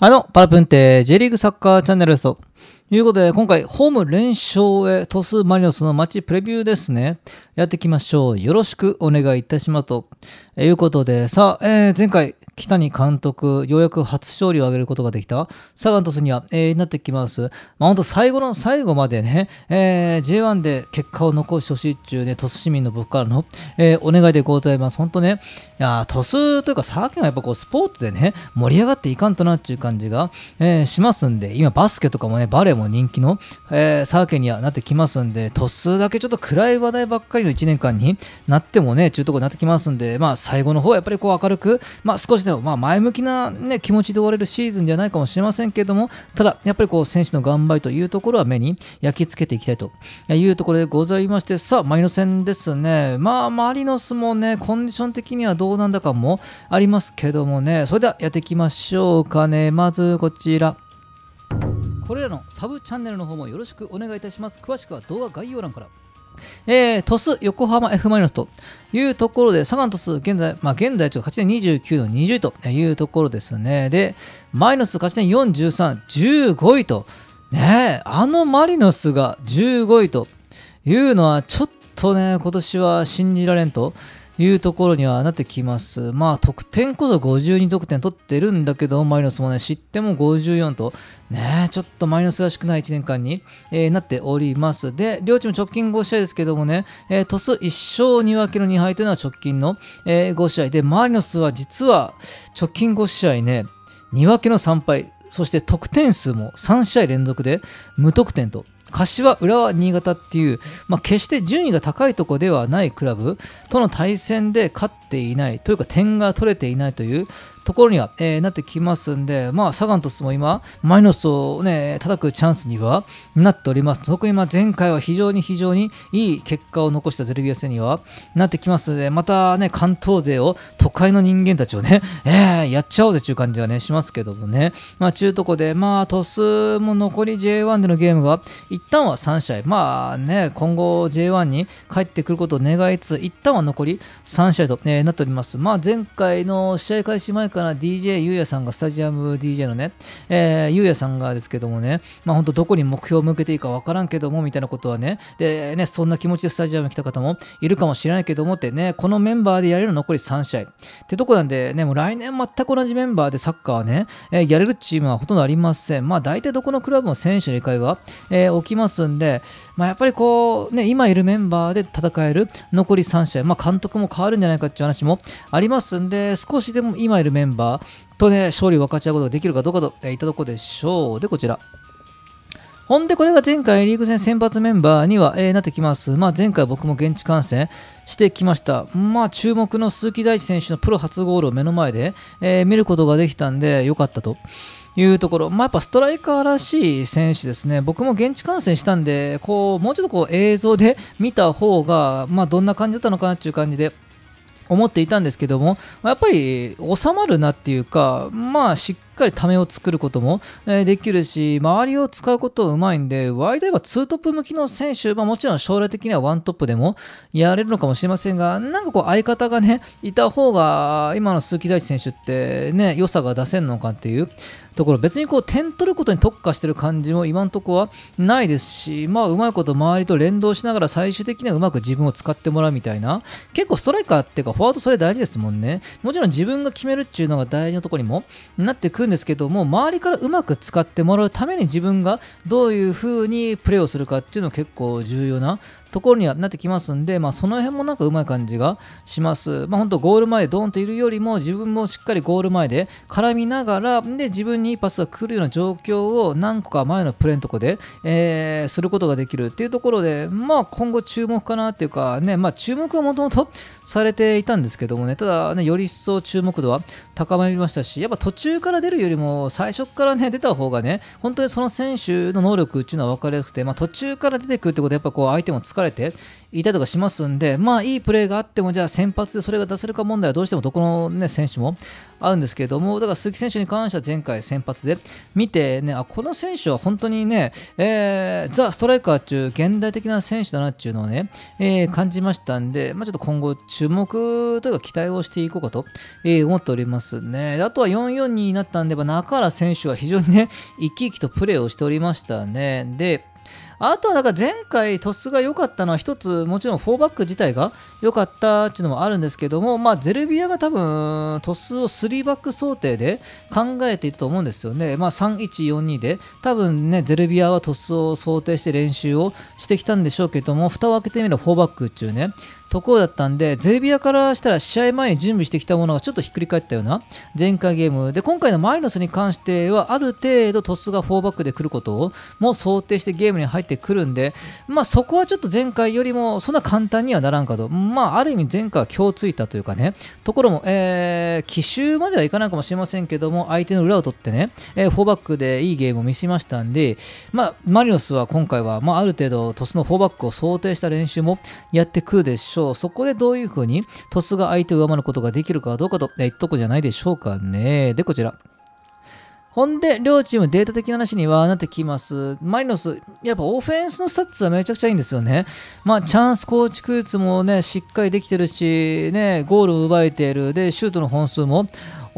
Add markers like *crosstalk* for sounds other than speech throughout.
はいどうも、パラプンテ J リーグサッカーチャンネルですと。いうことで、今回、ホーム連勝へ、鳥栖マリノスの街プレビューですね。やっていきましょう。よろしくお願いいたしますと。いうことで、さあ、えー、前回、北に監督、ようやく初勝利を挙げることができたサガン鳥栖には、えー、なってきます。まあ、本当最後の最後までね、えー、J1 で結果を残してほしいってうね、鳥栖市民の僕からの、えー、お願いでございます。本当ね、いや鳥栖というか佐賀県はやっぱこうスポーツでね、盛り上がっていかんとなっていう感じが、えー、しますんで、今バスケとかもね、バレーも人気の、えー、佐賀県にはなってきますんで、鳥栖だけちょっと暗い話題ばっかりの1年間になってもね、中途になってきますんで、まあ最後の方はやっぱりこう明るく、まあ少しでも、まあ、前向きな、ね、気持ちで終われるシーズンじゃないかもしれませんけれども、ただ、やっぱりこう選手の頑張りというところは目に焼き付けていきたいというところでございまして、さあ、マリノ戦ですね、まあ、マリノスもね、コンディション的にはどうなんだかもありますけどもね、それではやっていきましょうかね、まずこちら。これらのサブチャンネルの方もよろしくお願いいたします。詳しくは動画概要欄から。えー、鳥栖、横浜 F マイナスというところで、サガン鳥栖、現在、まあ、現在、勝ち点29の20というところですね。で、マイナス勝ち点43、15位と、ねあのマリノスが15位というのは、ちょっとね、今年は信じられんというところにはなってきます。まあ、得点こそ52得点取ってるんだけど、マリノスもね、失点も54と、ね、ちょっとマリノスらしくない1年間に、えー、なっております。で、両チーム直近5試合ですけどもね、えー、トス1勝2分けの2敗というのは直近の、えー、5試合で、マリノスは実は直近5試合ね、2分けの3敗、そして得点数も3試合連続で無得点と柏、浦和、新潟っていう、まあ、決して順位が高いとこではないクラブとの対戦で勝っていないというか点が取れていないというところには、えー、なってきますんで、まあ、サガン鳥栖も今、マイナスをね、叩くチャンスにはなっております。特にま前回は非常に非常にいい結果を残したゼルビア戦にはなってきますので、またね、関東勢を、都会の人間たちをね、*laughs* えー、やっちゃおうぜという感じがね、しますけどもね、まあ、中とこで、まあ、鳥栖も残り J1 でのゲームが、一旦は3試合、まあね、今後 J1 に帰ってくることを願いつつ、一旦は残り3試合と、えなっております。まあ、前回の試合開始前からかな DJ ゆうやさんが、スタジアム DJ のね、えー、ゆうやさんがですけどもね、まあ本当どこに目標を向けていいかわからんけども、みたいなことはね、でね、そんな気持ちでスタジアムに来た方もいるかもしれないけどもってね、このメンバーでやれる残り3試合。ってとこなんで、ね、もう来年全く同じメンバーでサッカーはね、えー、やれるチームはほとんどありません。まあ大体どこのクラブも選手の理解は、えー、起きますんで、まあやっぱりこう、ね、今いるメンバーで戦える残り3試合、まあ監督も変わるんじゃないかっていう話もありますんで、少しでも今いるメンバーンバーとね、勝利分かち合うことができるかどうかといったところでしょう。で、こちら。ほんで、これが前回リーグ戦先発メンバーには、えー、なってきます。まあ、前回僕も現地観戦してきました。まあ、注目の鈴木大地選手のプロ初ゴールを目の前で、えー、見ることができたんで、良かったと。いうところ、まあ、やっぱストライカーらしい選手ですね、僕も現地観戦したんで、こうもうちょっとこう映像で見た方が、まあ、どんな感じだったのかなっていう感じで。思っていたんですけどもやっぱり収まるなっていうかまあしっかりためを作ることも、えできるし、周りを使うことうまいんで、割バー2トップ向きの選手、まあ、もちろん将来的には1トップでもやれるのかもしれませんが、なんかこう相方がね、いた方が、今の鈴木大地選手ってね、良さが出せんのかっていうところ、別にこう点取ることに特化してる感じも今のとこはないですし、まあうまいこと周りと連動しながら最終的にはうまく自分を使ってもらうみたいな、結構ストライカーっていうかフォワードそれ大事ですもんね。もちろん自分が決めるっていうのが大事なところにもなってくるんですけども周りからうまく使ってもらうために自分がどういうふうにプレーをするかっていうの結構重要なところにはなってきますんで、まあ、その辺もなんかうまい感じがします。まあ、本当ゴール前でドーンといるよりも自分もしっかりゴール前で絡みながらで自分にいいパスが来るような状況を何個か前のプレーのとこで、えー、することができるっていうところで、まあ、今後注目かなっていうかね、まあ、注目はもともとされていたんですけどもねただねより一層注目度は高まりましたしやっぱ途中から出るよりも最初からね出た方がね本当にその選手の能力っていうのは分かりやすくて、まあ、途中から出てくるってことはやっぱこう相手も疲れていたりとかしますんでまあいいプレーがあってもじゃあ先発でそれが出せるか問題はどうしてもどこの、ね、選手もあるんですけれどもだから鈴木選手に関しては前回先発で見てねあこの選手は本当にね、えー、ザ・ストライカーっていう現代的な選手だなっていうのをね、えー、感じましたんで、まあ、ちょっと今後注目というか期待をしていこうかと、えー、思っておりますねあとは4-4になったんでも中原選手は非常にね *laughs* 生き生きとプレーをしておりましたね。であとはだから前回、トスが良かったのは一つ、もちろん4バック自体が良かったっていうのもあるんですけども、まあ、ゼルビアが多分トスを3バック想定で考えていたと思うんですよね、まあ、3-1-4-2で、多分ね、ゼルビアはトスを想定して練習をしてきたんでしょうけども、蓋を開けてみれば4バックっていうね、ところだったんで、ゼルビアからしたら試合前に準備してきたものがちょっとひっくり返ったような前回ゲームで、今回のマイノスに関しては、ある程度トスが4バックで来ることをも想定してゲームに入ってくるんで、まあ、そこはちょっと前回よりもそんな簡単にはならんかと、まあ、ある意味前回はをついたというかね、ところも、えー、奇襲まではいかないかもしれませんけども、相手の裏を取ってね、えー、4バックでいいゲームを見せましたんで、まあ、マリノスは今回は、まあ、ある程度トスの4バックを想定した練習もやってくるでしょう。ょう。そこでどういうふうに鳥栖が相手を上回ることができるかどうかといっとこじゃないでしょうかね。で、こちら。ほんで、両チームデータ的な話にはなってきます。マリノス、やっぱオフェンスのスタッツはめちゃくちゃいいんですよね。まあ、チャンス構築率もね、しっかりできてるし、ね、ゴールを奪えている。で、シュートの本数も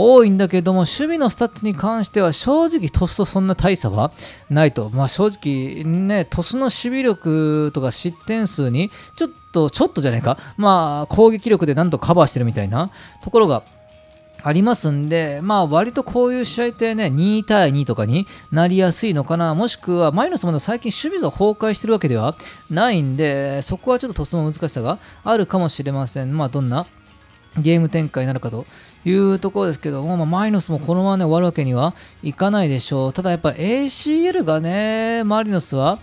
多いんだけども、守備のスタッツに関しては正直トスとそんな大差はないと。まあ、正直ね、トスの守備力とか失点数にちょっと、ちょっとじゃないか。まあ、攻撃力でなんとカバーしてるみたいなところがありますんで、まあ割とこういう試合ってね、2対2とかになりやすいのかな、もしくはマイナスまで最近守備が崩壊してるわけではないんで、そこはちょっと突の難しさがあるかもしれません。まあどんなゲーム展開になるかというところですけども、まあ、マイノスもこのまま、ね、終わるわけにはいかないでしょう。ただやっぱ ACL がね、マリノスは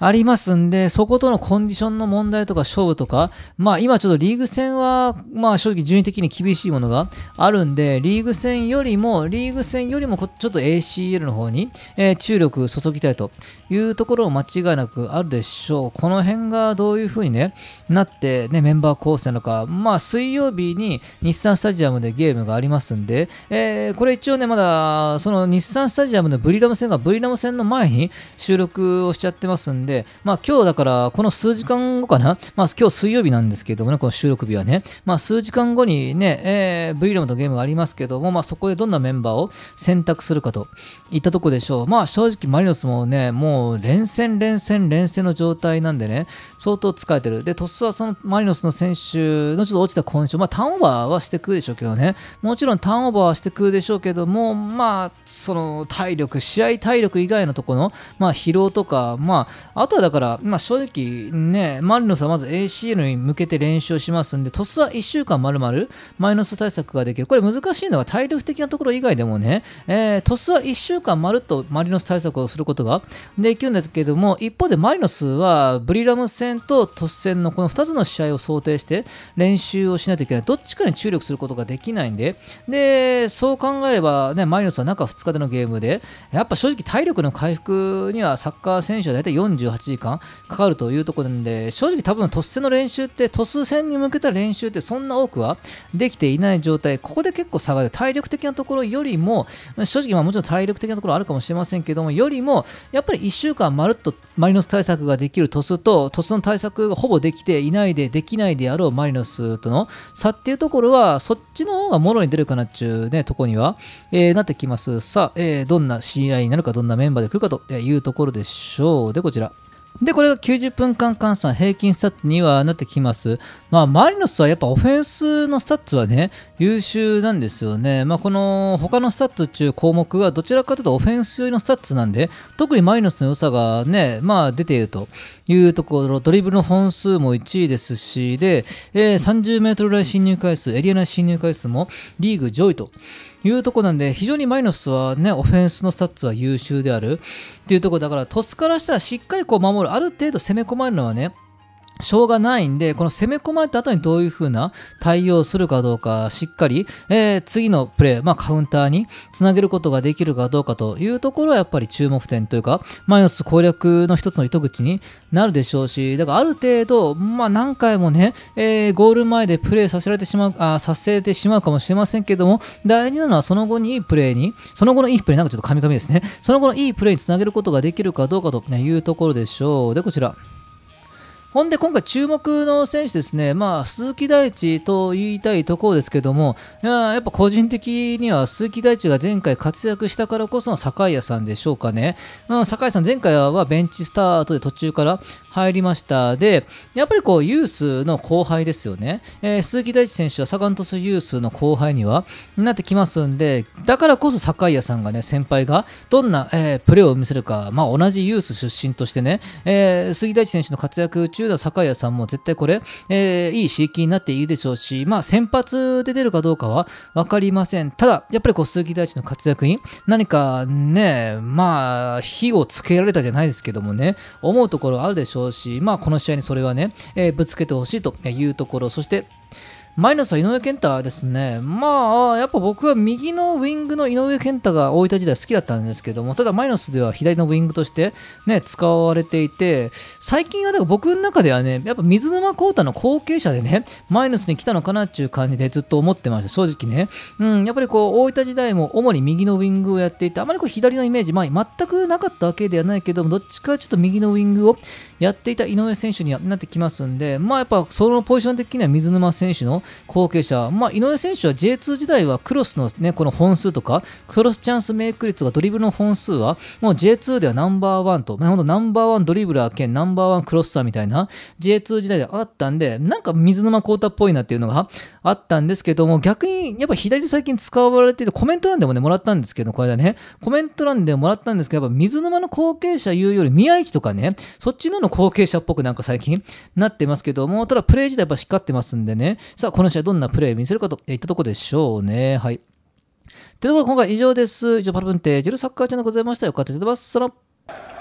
ありますんで、そことのコンディションの問題とか勝負とか、まあ今ちょっとリーグ戦は、まあ正直順位的に厳しいものがあるんで、リーグ戦よりも、リーグ戦よりもちょっと ACL の方に、えー、注力注ぎたいというところも間違いなくあるでしょう。この辺がどういう風にね、なって、ね、メンバー構成なのか、まあ水曜日に日産スタジアムでゲームがありますんで、えー、これ一応ね、まだその日産スタジアムのブリラム戦がブリラム戦の前に収録をしちゃってますんで、で、まあ今日だからこの数時間後かな、まあ今日水曜日なんですけどもね、この収録日はね、まあ数時間後にね、えー、v r の m とゲームがありますけども、まあそこでどんなメンバーを選択するかといったとこでしょう。まあ正直マリノスもね、もう連戦連戦連戦の状態なんでね、相当疲れてる。で、トスはそのマリノスの選手のちょっと落ちた今週、まあターンオーバーはしてくるでしょうけどね、もちろんターンオーバーはしてくるでしょうけども、まあその体力、試合体力以外のところの、まあ疲労とか、まああとはだから、まあ、正直ね、マリノスはまず ACL に向けて練習をしますんで、トスは1週間丸々マイナス対策ができる。これ難しいのが体力的なところ以外でもね、えー、トスは1週間まるっとマリノス対策をすることができるんですけども、一方でマリノスはブリラム戦とトス戦のこの2つの試合を想定して練習をしないといけない。どっちかに注力することができないんで、で、そう考えればね、マリノスは中2日でのゲームで、やっぱ正直体力の回復にはサッカー選手は大体40 18時間かかるというところなんで、正直多分、トス戦の練習って、トス戦に向けた練習ってそんな多くはできていない状態、ここで結構差がる。体力的なところよりも、正直、まあもちろん体力的なところあるかもしれませんけども、よりも、やっぱり1週間まるっとマリノス対策ができるトスと、トスの対策がほぼできていないで、できないであろうマリノスとの差っていうところは、そっちの方がもろに出るかなっていうね、とこには、えー、なってきます。さあ、えー、どんな試合になるか、どんなメンバーで来るかというところでしょう。で、こちら。で、これが90分間換算、平均スタッツにはなってきます。まあ、マリノスはやっぱオフェンスのスタッツはね、優秀なんですよね。まあ、この他のスタッツ中項目はどちらかというとオフェンス寄りのスタッツなんで、特にマリノスの良さがね、まあ出ているというところ、ドリブルの本数も1位ですし、で、30メートル来進入回数、エリア内進入回数もリーグ上位と。いうとこなんで、非常にマイノスはね、オフェンスのスタッツは優秀であるっていうとこだから、トスからしたらしっかりこう守る、ある程度攻め込まれるのはね、しょうがないんで、この攻め込まれた後にどういう風な対応するかどうか、しっかり、えー、次のプレイ、まあ、カウンターにつなげることができるかどうかというところはやっぱり注目点というか、マイナス攻略の一つの糸口になるでしょうし、だからある程度、まあ、何回もね、えー、ゴール前でプレーさせられてしまう、あさせてしまうかもしれませんけども、大事なのはその後にいいプレーに、その後のいいプレー、なんかちょっと神々ですね、その後のいいプレーにつなげることができるかどうかというところでしょう。で、こちら。ほんで今回注目の選手ですね、まあ、鈴木大地と言いたいところですけども、いややっぱ個人的には鈴木大地が前回活躍したからこその酒井さんでしょうかね。うん、酒井さん前回はベンチスタートで途中から入りました。で、やっぱりこうユースの後輩ですよね。えー、鈴木大地選手はサガン鳥栖ユースの後輩にはなってきますんで、だからこそ酒井さんがね、先輩がどんな、えー、プレーを見せるか、まあ、同じユース出身としてね、えー、鈴木大地選手の活躍中塩田酒屋さんも絶対これ、えー、いい刺激になっていいでしょうし、まあ、先発で出るかどうかは分かりません。ただ、やっぱりこう鈴木大地の活躍に何かね、まあ、火をつけられたじゃないですけどもね、思うところあるでしょうし、まあ、この試合にそれはね、えー、ぶつけてほしいというところ、そして、マイナスは井上健太ですね。まあ、やっぱ僕は右のウィングの井上健太が大分時代好きだったんですけども、ただマイナスでは左のウィングとしてね、使われていて、最近はだから僕の中ではね、やっぱ水沼浩太の後継者でね、マイナスに来たのかなっていう感じでずっと思ってました、正直ね。うん、やっぱりこう、大分時代も主に右のウィングをやっていて、あまりこう左のイメージ、まあ全くなかったわけではないけども、どっちかちょっと右のウィングをやっていた井上選手になってきますんで、まあやっぱそのポジション的には水沼選手の後継者、まあ、井上選手は J2 時代はクロスの,、ね、この本数とかクロスチャンスメイク率がドリブルの本数はもう J2 ではナンバーワンと、まあ、ナンバーワンドリブラー兼ナンバーワンクロスターみたいな J2 時代であったんでなんか水沼宏太っぽいなっていうのがあったんですけども逆にやっぱ左で最近使われていてコメント欄でもねもらったんですけどこれだねコメント欄でもらったんですけどやっぱ水沼の後継者いうより宮市とかねそっちのの後継者っぽくなんか最近なってますけどもただプレー自体やっぱ光ってますんでねさあこの試合どんなプレーを見せるかといったところでしょうね。はい。というところで今回は以上です。以上、パルブンテージルサッカーチャンネルございました。よかったです。さよなら。